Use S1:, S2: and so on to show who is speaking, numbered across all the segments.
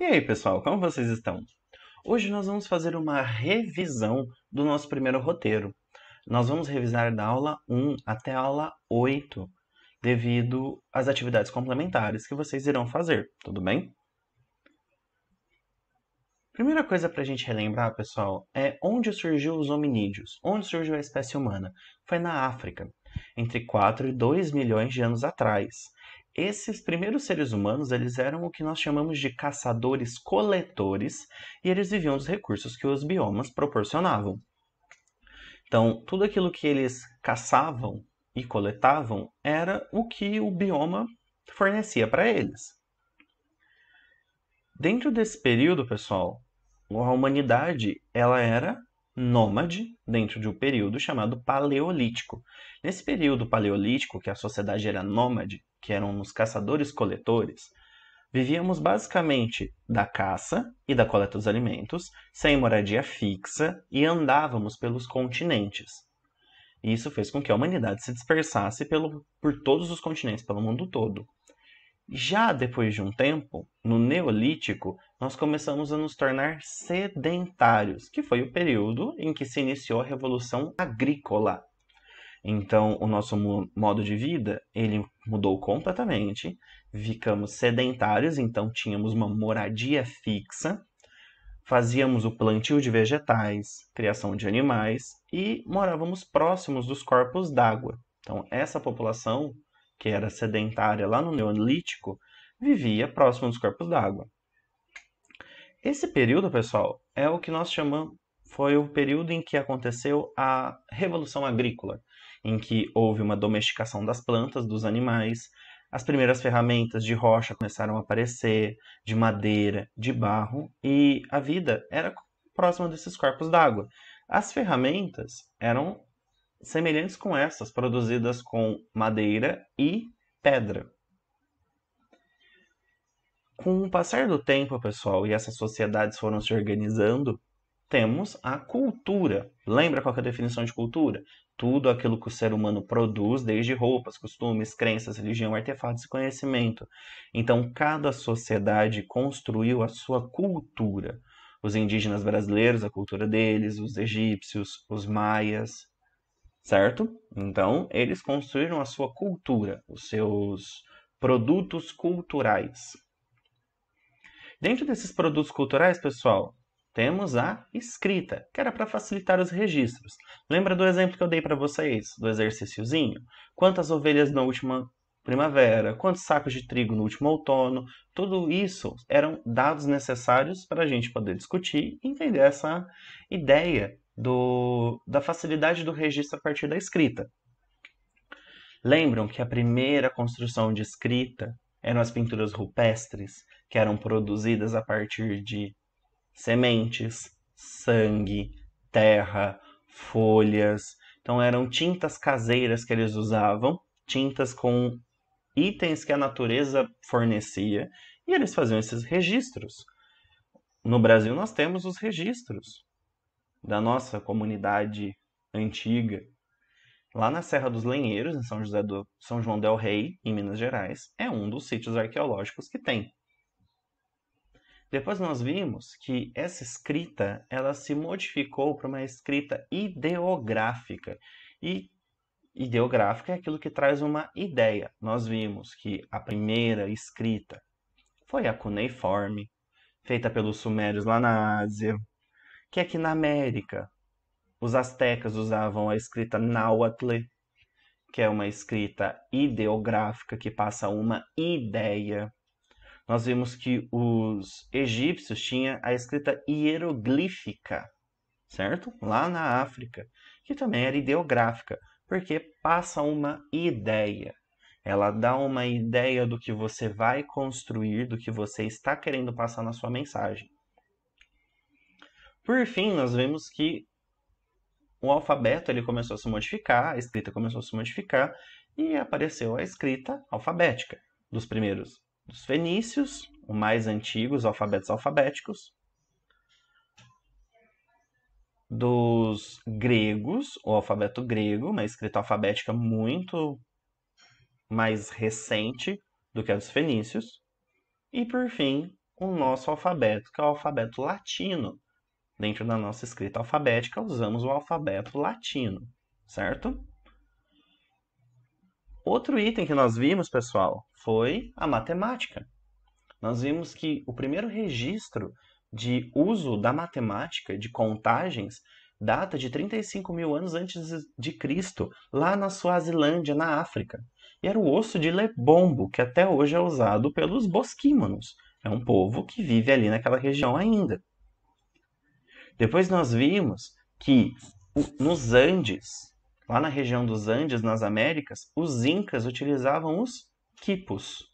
S1: E aí, pessoal, como vocês estão? Hoje nós vamos fazer uma revisão do nosso primeiro roteiro. Nós vamos revisar da aula 1 até a aula 8, devido às atividades complementares que vocês irão fazer, tudo bem? Primeira coisa para a gente relembrar, pessoal, é onde surgiu os hominídeos, onde surgiu a espécie humana. Foi na África, entre 4 e 2 milhões de anos atrás. Esses primeiros seres humanos, eles eram o que nós chamamos de caçadores-coletores e eles viviam dos recursos que os biomas proporcionavam. Então, tudo aquilo que eles caçavam e coletavam era o que o bioma fornecia para eles. Dentro desse período, pessoal, a humanidade ela era nômade dentro de um período chamado Paleolítico. Nesse período Paleolítico, que a sociedade era nômade, que eram os caçadores-coletores, vivíamos basicamente da caça e da coleta dos alimentos, sem moradia fixa e andávamos pelos continentes. isso fez com que a humanidade se dispersasse pelo, por todos os continentes, pelo mundo todo. Já depois de um tempo, no Neolítico, nós começamos a nos tornar sedentários, que foi o período em que se iniciou a Revolução Agrícola. Então, o nosso modo de vida, ele mudou completamente, ficamos sedentários, então tínhamos uma moradia fixa, fazíamos o plantio de vegetais, criação de animais e morávamos próximos dos corpos d'água. Então, essa população, que era sedentária lá no Neolítico, vivia próximo dos corpos d'água. Esse período, pessoal, é o que nós chamamos foi o período em que aconteceu a revolução agrícola, em que houve uma domesticação das plantas, dos animais, as primeiras ferramentas de rocha começaram a aparecer, de madeira, de barro, e a vida era próxima desses corpos d'água. As ferramentas eram semelhantes com essas, produzidas com madeira e pedra com o passar do tempo, pessoal, e essas sociedades foram se organizando, temos a cultura. Lembra qual é a definição de cultura? Tudo aquilo que o ser humano produz, desde roupas, costumes, crenças, religião, artefatos e conhecimento. Então, cada sociedade construiu a sua cultura. Os indígenas brasileiros, a cultura deles, os egípcios, os maias, certo? Então, eles construíram a sua cultura, os seus produtos culturais. Dentro desses produtos culturais, pessoal, temos a escrita, que era para facilitar os registros. Lembra do exemplo que eu dei para vocês, do exercíciozinho? Quantas ovelhas na última primavera, quantos sacos de trigo no último outono, tudo isso eram dados necessários para a gente poder discutir e entender essa ideia do, da facilidade do registro a partir da escrita. Lembram que a primeira construção de escrita eram as pinturas rupestres, que eram produzidas a partir de sementes, sangue, terra, folhas. Então eram tintas caseiras que eles usavam, tintas com itens que a natureza fornecia, e eles faziam esses registros. No Brasil nós temos os registros da nossa comunidade antiga. Lá na Serra dos Lenheiros, em São, José do, São João del Rei, em Minas Gerais, é um dos sítios arqueológicos que tem. Depois nós vimos que essa escrita ela se modificou para uma escrita ideográfica. E ideográfica é aquilo que traz uma ideia. Nós vimos que a primeira escrita foi a cuneiforme, feita pelos sumérios lá na Ásia, que aqui na América os astecas usavam a escrita náhuatl, que é uma escrita ideográfica que passa uma ideia nós vimos que os egípcios tinham a escrita hieroglífica, certo? Lá na África, que também era ideográfica, porque passa uma ideia. Ela dá uma ideia do que você vai construir, do que você está querendo passar na sua mensagem. Por fim, nós vemos que o alfabeto ele começou a se modificar, a escrita começou a se modificar e apareceu a escrita alfabética dos primeiros dos fenícios, o mais antigo, os alfabetos alfabéticos, dos gregos, o alfabeto grego, uma escrita alfabética muito mais recente do que a dos fenícios, e por fim, o nosso alfabeto, que é o alfabeto latino. Dentro da nossa escrita alfabética, usamos o alfabeto latino, certo? Outro item que nós vimos, pessoal, foi a matemática. Nós vimos que o primeiro registro de uso da matemática, de contagens, data de 35 mil anos antes de Cristo, lá na Suazilândia, na África. E era o osso de lebombo, que até hoje é usado pelos bosquímonos. É um povo que vive ali naquela região ainda. Depois nós vimos que nos Andes, Lá na região dos Andes, nas Américas, os incas utilizavam os quipos,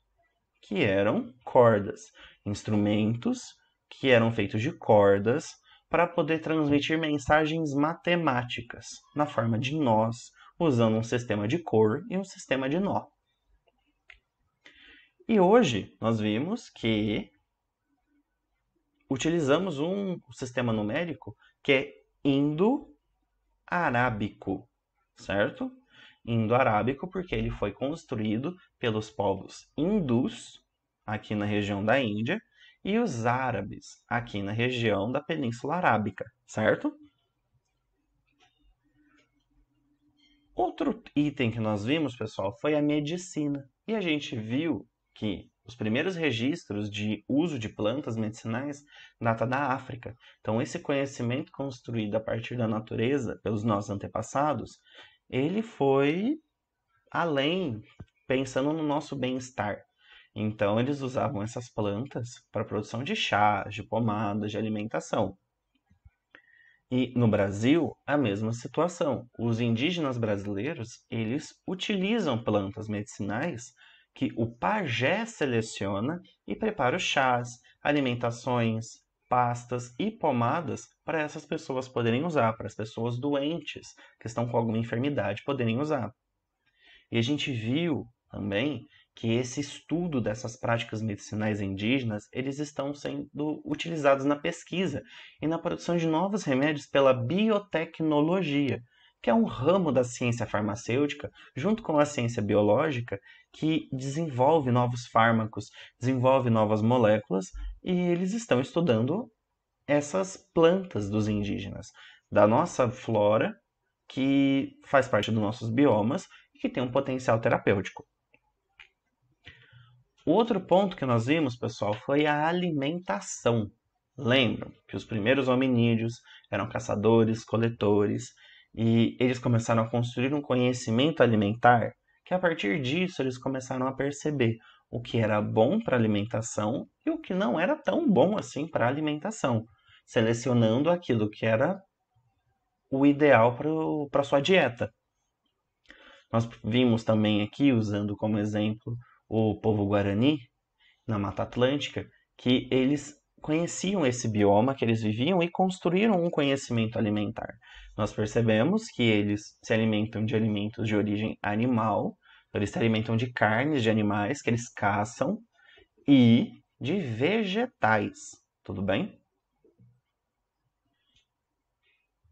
S1: que eram cordas, instrumentos que eram feitos de cordas para poder transmitir mensagens matemáticas na forma de nós, usando um sistema de cor e um sistema de nó. E hoje nós vimos que utilizamos um sistema numérico que é indo-arábico certo? Indo-arábico, porque ele foi construído pelos povos hindus, aqui na região da Índia, e os árabes, aqui na região da Península Arábica, certo? Outro item que nós vimos, pessoal, foi a medicina. E a gente viu que os primeiros registros de uso de plantas medicinais data da África. Então esse conhecimento construído a partir da natureza pelos nossos antepassados, ele foi além, pensando no nosso bem-estar. Então eles usavam essas plantas para produção de chá, de pomadas, de alimentação. E no Brasil, a mesma situação. Os indígenas brasileiros, eles utilizam plantas medicinais que o pajé seleciona e prepara os chás, alimentações, pastas e pomadas para essas pessoas poderem usar, para as pessoas doentes que estão com alguma enfermidade poderem usar. E a gente viu também que esse estudo dessas práticas medicinais indígenas, eles estão sendo utilizados na pesquisa e na produção de novos remédios pela biotecnologia, que é um ramo da ciência farmacêutica, junto com a ciência biológica, que desenvolve novos fármacos, desenvolve novas moléculas, e eles estão estudando essas plantas dos indígenas, da nossa flora, que faz parte dos nossos biomas e que tem um potencial terapêutico. O outro ponto que nós vimos, pessoal, foi a alimentação. Lembram que os primeiros hominídeos eram caçadores, coletores, e eles começaram a construir um conhecimento alimentar que a partir disso eles começaram a perceber o que era bom para alimentação e o que não era tão bom assim para alimentação, selecionando aquilo que era o ideal para sua dieta. Nós vimos também aqui, usando como exemplo o povo guarani na Mata Atlântica, que eles conheciam esse bioma que eles viviam e construíram um conhecimento alimentar. Nós percebemos que eles se alimentam de alimentos de origem animal, eles se alimentam de carnes de animais que eles caçam e de vegetais, tudo bem?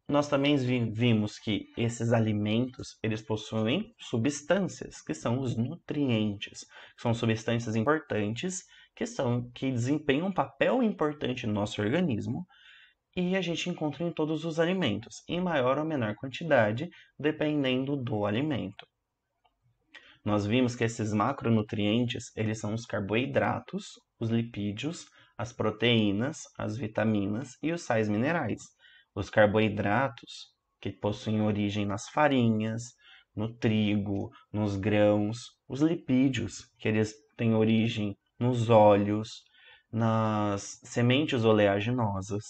S1: Nós também vimos que esses alimentos, eles possuem substâncias, que são os nutrientes, são substâncias importantes que são que desempenham um papel importante no nosso organismo e a gente encontra em todos os alimentos, em maior ou menor quantidade, dependendo do alimento. Nós vimos que esses macronutrientes, eles são os carboidratos, os lipídios, as proteínas, as vitaminas e os sais minerais. Os carboidratos, que possuem origem nas farinhas, no trigo, nos grãos, os lipídios, que eles têm origem nos óleos, nas sementes oleaginosas,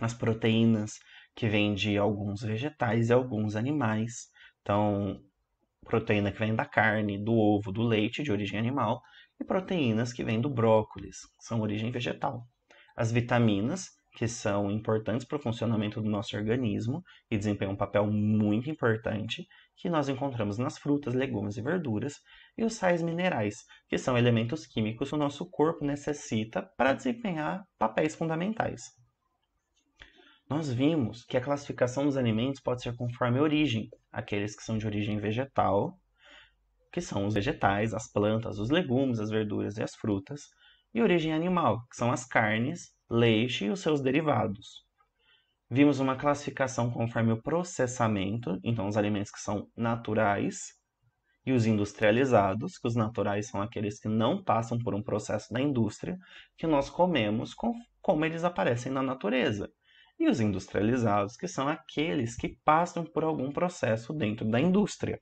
S1: nas proteínas que vêm de alguns vegetais e alguns animais. Então, proteína que vem da carne, do ovo, do leite de origem animal e proteínas que vêm do brócolis, que são origem vegetal. As vitaminas, que são importantes para o funcionamento do nosso organismo e desempenham um papel muito importante, que nós encontramos nas frutas, legumes e verduras, e os sais minerais, que são elementos químicos que o nosso corpo necessita para desempenhar papéis fundamentais. Nós vimos que a classificação dos alimentos pode ser conforme origem, aqueles que são de origem vegetal, que são os vegetais, as plantas, os legumes, as verduras e as frutas, e origem animal, que são as carnes, leite e os seus derivados. Vimos uma classificação conforme o processamento, então os alimentos que são naturais e os industrializados, que os naturais são aqueles que não passam por um processo da indústria, que nós comemos com, como eles aparecem na natureza. E os industrializados, que são aqueles que passam por algum processo dentro da indústria.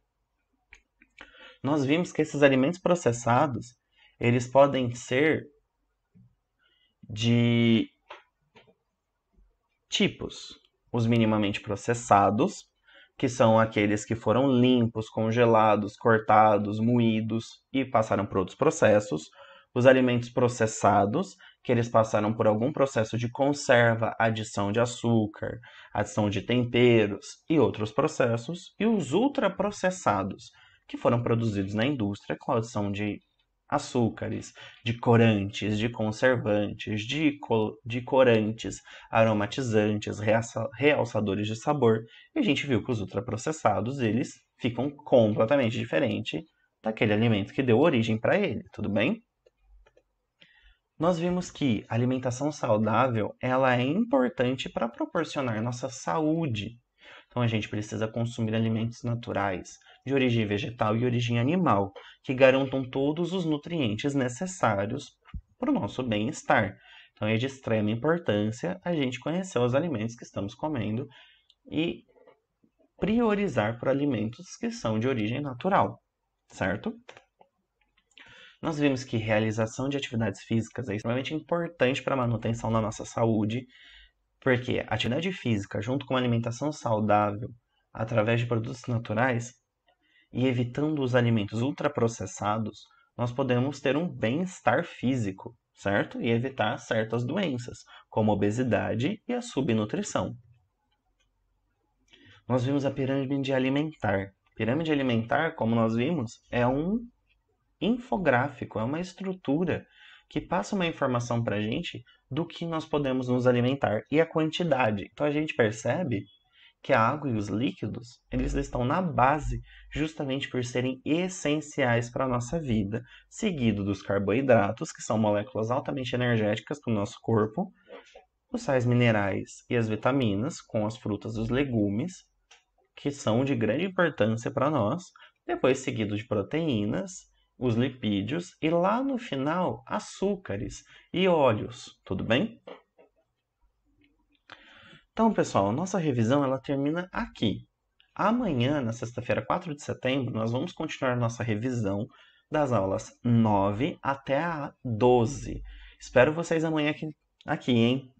S1: Nós vimos que esses alimentos processados, eles podem ser de tipos: os minimamente processados, que são aqueles que foram limpos, congelados, cortados, moídos e passaram por outros processos, os alimentos processados, que eles passaram por algum processo de conserva, adição de açúcar, adição de temperos e outros processos, e os ultraprocessados, que foram produzidos na indústria com adição de açúcares, de corantes, de conservantes, de, co de corantes, aromatizantes, realçadores de sabor. E a gente viu que os ultraprocessados, eles ficam completamente diferente daquele alimento que deu origem para ele, tudo bem? Nós vimos que a alimentação saudável, ela é importante para proporcionar nossa saúde. Então a gente precisa consumir alimentos naturais, de origem vegetal e origem animal, que garantam todos os nutrientes necessários para o nosso bem-estar. Então é de extrema importância a gente conhecer os alimentos que estamos comendo e priorizar por alimentos que são de origem natural, certo? Nós vimos que realização de atividades físicas é extremamente importante para a manutenção da nossa saúde, porque atividade física junto com alimentação saudável através de produtos naturais e evitando os alimentos ultraprocessados, nós podemos ter um bem-estar físico, certo? E evitar certas doenças, como a obesidade e a subnutrição. Nós vimos a pirâmide alimentar. Pirâmide alimentar, como nós vimos, é um infográfico, é uma estrutura que passa uma informação para a gente do que nós podemos nos alimentar e a quantidade. Então a gente percebe que a água e os líquidos, eles estão na base justamente por serem essenciais para a nossa vida, seguido dos carboidratos, que são moléculas altamente energéticas para o nosso corpo, os sais minerais e as vitaminas, com as frutas e os legumes, que são de grande importância para nós, depois seguido de proteínas, os lipídios e lá no final açúcares e óleos, tudo bem? Então, pessoal, nossa revisão ela termina aqui. Amanhã, na sexta-feira, 4 de setembro, nós vamos continuar nossa revisão das aulas 9 até a 12. Espero vocês amanhã aqui, aqui hein?